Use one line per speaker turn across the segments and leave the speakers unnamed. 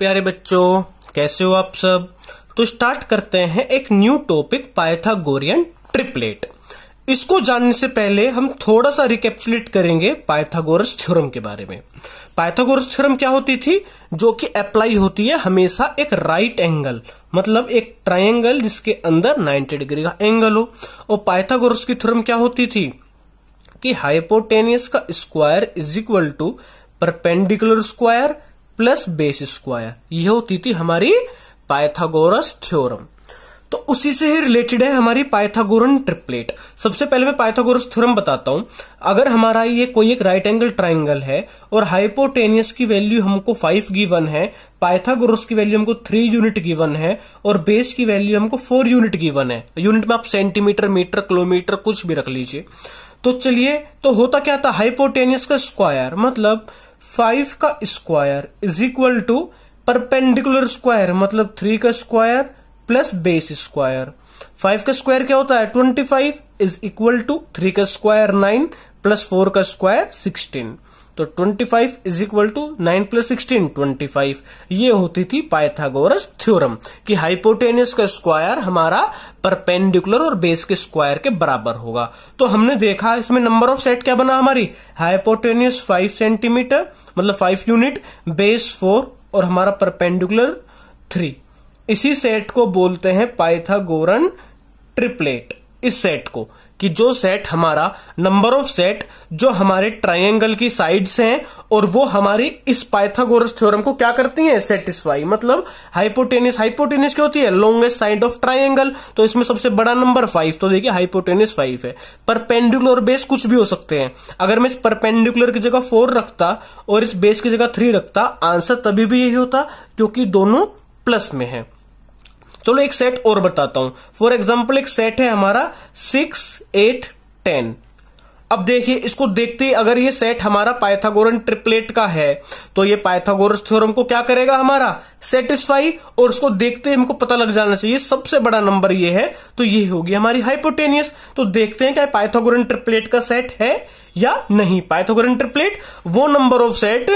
प्यारे बच्चों कैसे हो आप सब तो स्टार्ट करते हैं एक न्यू टॉपिक पाइथागोरियन ट्रिपलेट इसको जानने से पहले हम थोड़ा सा रिकेप्चुलेट करेंगे पाइथागोरस थ्योरम के बारे में पाइथागोरस थ्योरम क्या होती थी जो कि अप्लाई होती है हमेशा एक राइट एंगल मतलब एक ट्राइंगल जिसके अंदर नाइन्टी डिग्री का एंगल हो और पाइथागोरस की थ्योरम क्या होती थी कि हाइपोटेनियस का square is equal to perpendicular square plus base square ये होती थी हमारी पाइथागोरस थ्योरम तो उसी से ही रिलेटेड है हमारी पाइथागोरन ट्रिपलेट सबसे पहले मैं पाइथागोरस थ्योरम बताता हूं अगर हमारा ये कोई एक राइट एंगल ट्राइंगल है और हाइपोटेनियस की वैल्यू हमको फाइव गिवन है पाइथागोरस की वैल्यू हमको थ्री यूनिट गिवन है और बेस की वैल्यू हमको फोर यूनिट गिवन है यूनिट में आप सेंटीमीटर मीटर किलोमीटर कुछ भी रख लीजिए तो चलिए तो होता क्या था हाइपोटेनियस का स्क्वायर मतलब फाइव का square is equal to perpendicular square मतलब थ्री का square plus base square five का स्क्वायर क्या होता है twenty five is equal to three का स्क्वायर नाइन प्लस फोर का स्क्वायर सिक्सटीन तो 25 five is equal to nine plus sixteen twenty ये होती थी पाइथागोरस थ्योरम कि हाइपोटेनियस का स्क्वायर हमारा परपेंडिकुलर और बेस के स्क्वायर के बराबर होगा तो हमने देखा इसमें नंबर ऑफ सेट क्या बना हमारी हाइपोटेनियस 5 सेंटीमीटर मतलब 5 यूनिट बेस 4 और हमारा परपेंडिकुलर 3 इसी सेट को बोलते हैं पाइथागोरन ट्रिपलेट इस सेट को कि जो सेट हमारा नंबर ऑफ सेट जो हमारे ट्रायंगल की साइड्स हैं और वो हमारी इस पाइथागोरस थ्योरम को क्या करती है सेटिस्फाई मतलब हाइपोटेनिस हाइपोटेनिस क्या होती है लॉन्गेस्ट साइड ऑफ ट्रायंगल तो इसमें सबसे बड़ा नंबर फाइव तो देखिए हाइपोटेनिस फाइव है परपेंडिकुलर बेस कुछ भी हो सकते हैं अगर मैं इस परपेंडिकुलर की जगह फोर रखता और इस बेस की जगह थ्री रखता आंसर तभी भी यही होता क्योंकि दोनों प्लस में है चलो एक सेट और बताता हूं फॉर एग्जाम्पल एक सेट है हमारा सिक्स एट टेन अब देखिए इसको देखते ही अगर ये सेट हमारा पाइथागोरन ट्रिपलेट का है तो ये पाइथागोरस थ्योरम को क्या करेगा हमारा सेटिस्फाई और उसको देखते ही हमको पता लग जाना चाहिए सबसे बड़ा नंबर ये है तो ये होगी हमारी हाइपोटेनियस तो देखते हैं क्या पाइथागोरन ट्रिपलेट का सेट है या नहीं पाइथागोरन ट्रिपलेट वो नंबर ऑफ सेट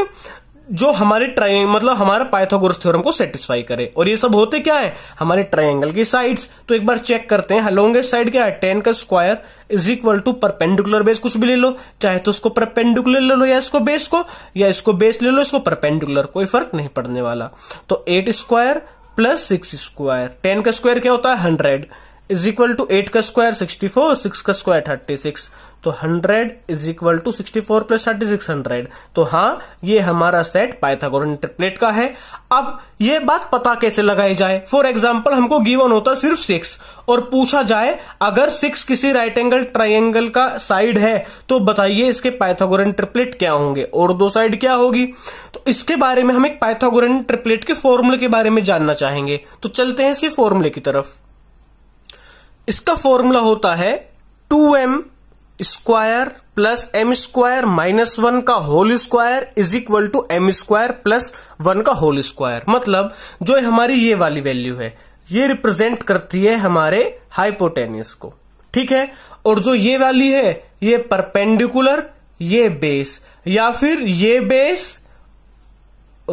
जो हमारे ट्राइंग मतलब हमारा पाइथागोरस थ्योरम को सेटिस्फाई करे और ये सब होते क्या है हमारे ट्राइंगल की साइड्स तो एक बार चेक करते हैं लॉन्गेस्ट साइड क्या है टेन का square is equal to perpendicular base कुछ भी ले लो चाहे तो उसको परपेंडिकुलर ले लो या इसको बेस को या इसको बेस ले लो इसको परपेंडिकुलर कोई फर्क नहीं पड़ने वाला तो eight square plus six square ten का स्क्वायर क्या होता है hundred is equal to eight का स्क्वायर सिक्सटी फोर सिक्स का स्क्वायर थर्टी सिक्स तो 100 is equal to 64 plus thirty six hundred तो हाँ ये हमारा सेट पाइथागोर ट्रिपलेट का है अब ये बात पता कैसे लगाई जाए फॉर एग्जाम्पल हमको गिवन होता सिर्फ सिक्स और पूछा जाए अगर सिक्स किसी राइट एंगल ट्राइंगल का साइड है तो बताइए इसके पाइथागोर ट्रिपलेट क्या होंगे और दो साइड क्या होगी तो इसके बारे में हम एक पाइथागोर ट्रिपलेट के फॉर्मूले के बारे में जानना चाहेंगे तो चलते हैं इसके फॉर्मूले की तरफ इसका फॉर्मूला होता है two M square plus M square minus one का whole square is equal to M square plus one का होल स्क्वायर मतलब जो हमारी ये वाली वैल्यू है ये रिप्रेजेंट करती है हमारे हाइपोटेनिस को ठीक है और जो ये वाली है ये परपेंडिकुलर ये बेस या फिर ये बेस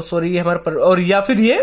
सॉरी ये हमारे और या फिर ये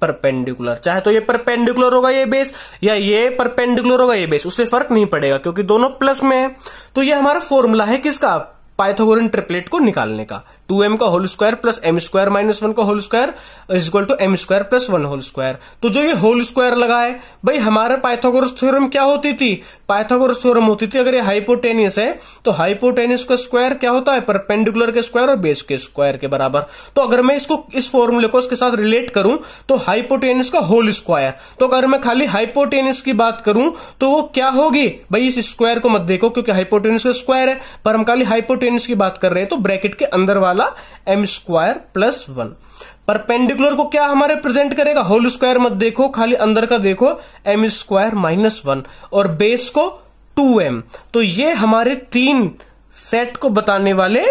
परपेंडिकुलर चाहे तो ये परपेंडिकुलर होगा ये बेस या ये परपेंडिकुलर होगा ये बेस उससे फर्क नहीं पड़ेगा क्योंकि दोनों प्लस में है तो ये हमारा फॉर्मूला है किसका पाइथागोरन ट्रिपलेट को निकालने का टू एम का whole square plus M square minus one का whole square is equal to M square plus one whole square तो जो ये होल स्क्वायर लगा है भाई हमारे पाइथागोरस थ्योरम क्या होती थी पाइथागोरस थ्योरम होती थी अगर ये हाइपोटेनियस है तो हाइपोटेनियस का स्क्वायर क्या होता है परपेंडिकुलर के स्क्वायर और बेस के स्क्वायर के बराबर तो अगर मैं इसको इस फॉर्मूले को इसके साथ रिलेट करूं तो हाइपोटेनियस का होल स्क्वायर तो अगर मैं खाली हाइपोटेनियस की बात करूं तो वो क्या होगी भाई इस स्क्वायर को मत देखो क्योंकि हाइपोटेनियस का स्क्वायर है पर हम खाली हाइपोटेनियस की बात कर रहे हैं तो ब्रैकेट के अंदर वाला M square plus one perpendicular को क्या हमारे प्रेजेंट करेगा होल स्क्वायर मत देखो खाली अंदर का देखो एम स्क्वायर माइनस वन और बेस को टू एम तो ये हमारे तीन सेट को बताने वाले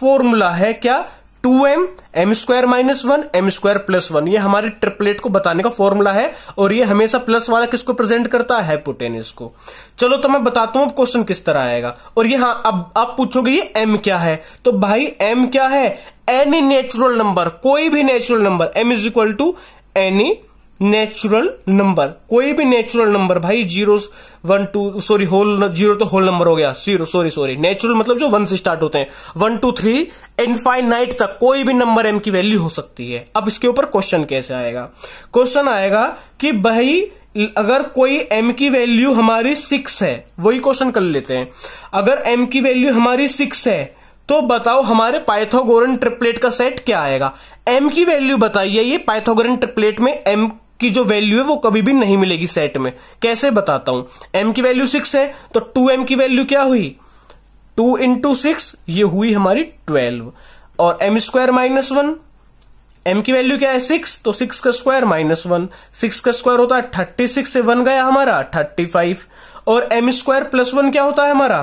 फॉर्मूला है क्या two M M square minus one M square plus one ये हमारे ट्रिपलेट को बताने का फॉर्मूला है और ये हमेशा प्लस वाला किसको प्रेजेंट करता है हाइपोटेनिस को चलो तो मैं बताता हूं क्वेश्चन किस तरह आएगा और ये हाँ अब आप पूछोगे ये एम क्या है तो भाई एम क्या है एनी नेचुरल नंबर कोई भी natural number M is equal to any natural number कोई भी नेचुरल नंबर भाई zero one two sorry whole zero तो होल नंबर हो गया जीरो सॉरी सॉरी नेचुरल मतलब जो वन से स्टार्ट होते हैं वन टू थ्री इनफाइनाइट तक कोई भी नंबर एम की वैल्यू हो सकती है अब इसके ऊपर क्वेश्चन कैसे आएगा क्वेश्चन आएगा कि भाई अगर कोई m की वैल्यू हमारी सिक्स है वही क्वेश्चन कर लेते हैं अगर m की वैल्यू हमारी सिक्स है तो बताओ हमारे पाइथागोरन ट्रिपलेट का सेट क्या आएगा m की वैल्यू बताइए ये पाइथागोरन ट्रिपलेट में m की जो वैल्यू है वो कभी भी नहीं मिलेगी सेट में कैसे बताता हूं एम की वैल्यू सिक्स है तो टू एम की वैल्यू क्या हुई टू इंटू सिक्स ये हुई हमारी ट्वेल्व और M square minus one M की वैल्यू क्या है सिक्स तो सिक्स का स्क्वायर माइनस वन सिक्स का स्क्वायर होता है थर्टी सिक्स से वन गया हमारा थर्टी फाइव और एम स्क्वायर प्लस वन क्या होता है हमारा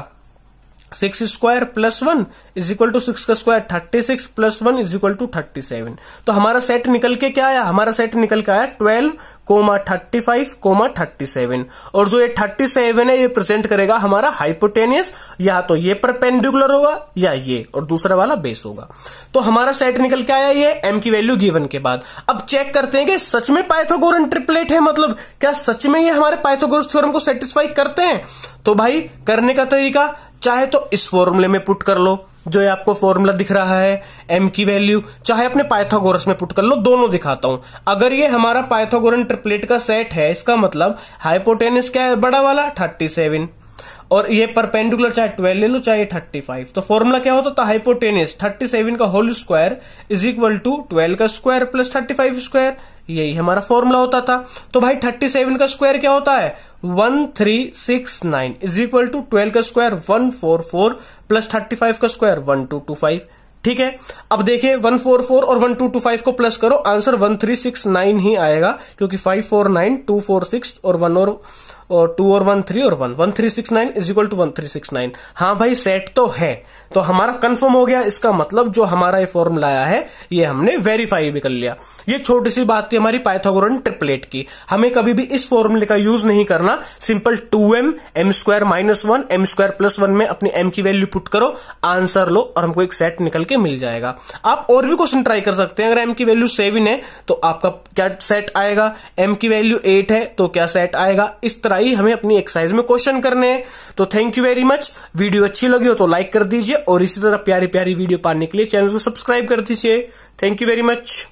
six square plus one is equal to six का square thirty six plus one is equal to thirty seven तो हमारा सेट निकल के क्या आया हमारा सेट निकल के आया twelve comma thirty five comma thirty seven और जो ये थर्टी सेवन है ये प्रेजेंट करेगा हमारा हाइपोटेनियस या तो ये परपेंडिकुलर होगा या ये और दूसरा वाला बेस होगा तो हमारा सेट निकल के आया ये एम की वैल्यू गिवन के बाद अब चेक करते हैं कि सच में पाइथागोरन ट्रिपलेट है मतलब क्या सच में ये हमारे पाइथागोरस थ्योरम को सेटिस्फाई करते हैं तो भाई करने का तरीका चाहे तो इस फॉर्मूले में पुट कर लो जो ये आपको फॉर्मूला दिख रहा है एम की वैल्यू चाहे अपने पाइथागोरस में पुट कर लो दोनों दिखाता हूं अगर ये हमारा पाइथागोरन ट्रिपलेट का सेट है इसका मतलब हाइपोटेनिस क्या है बड़ा वाला थर्टी सेवन और ये परपेंडिकुलर चाहे ट्वेल्व ले लो चाहे थर्टी फाइव तो फॉर्मूला क्या होता था हाइपोटेनिस थर्टी सेवन का whole square is equal to twelve का square plus thirty five square यही हमारा फॉर्मूला होता था तो भाई थर्टी सेवन का स्क्वायर क्या होता है one three six nine is equal to twelve का square one four four plus thirty five का square one two two five ठीक है अब देखिए वन फोर फोर और वन टू टू फाइव को प्लस करो answer one three six nine ही आएगा क्योंकि five four nine two four six और वन और और टू और वन थ्री और one one three six nine is equal to one three six nine हाँ भाई सेट तो है तो हमारा कंफर्म हो गया इसका मतलब जो हमारा ये फॉर्मूलाया है ये हमने वेरीफाई भी कर लिया ये छोटी सी बात थी हमारी पाइथागोरन ट्रिपलेट की हमें कभी भी इस फॉर्मूले का यूज नहीं करना simple two M M square minus one M square plus one में अपनी एम की वैल्यू पुट करो आंसर लो और हमको एक सेट निकल के मिल जाएगा आप और भी क्वेश्चन ट्राई कर सकते हैं अगर एम की वैल्यू सेवन है तो आपका क्या सेट आएगा एम की वैल्यू एट है तो क्या सेट आएगा इस तरह आई हमें अपनी एक्सरसाइज में क्वेश्चन करने हैं तो thank you very much video अच्छी लगी हो तो लाइक कर दीजिए और इसी तरह प्यारी प्यारी वीडियो पाने के लिए चैनल को सब्सक्राइब कर दीजिए थैंक यू वेरी मच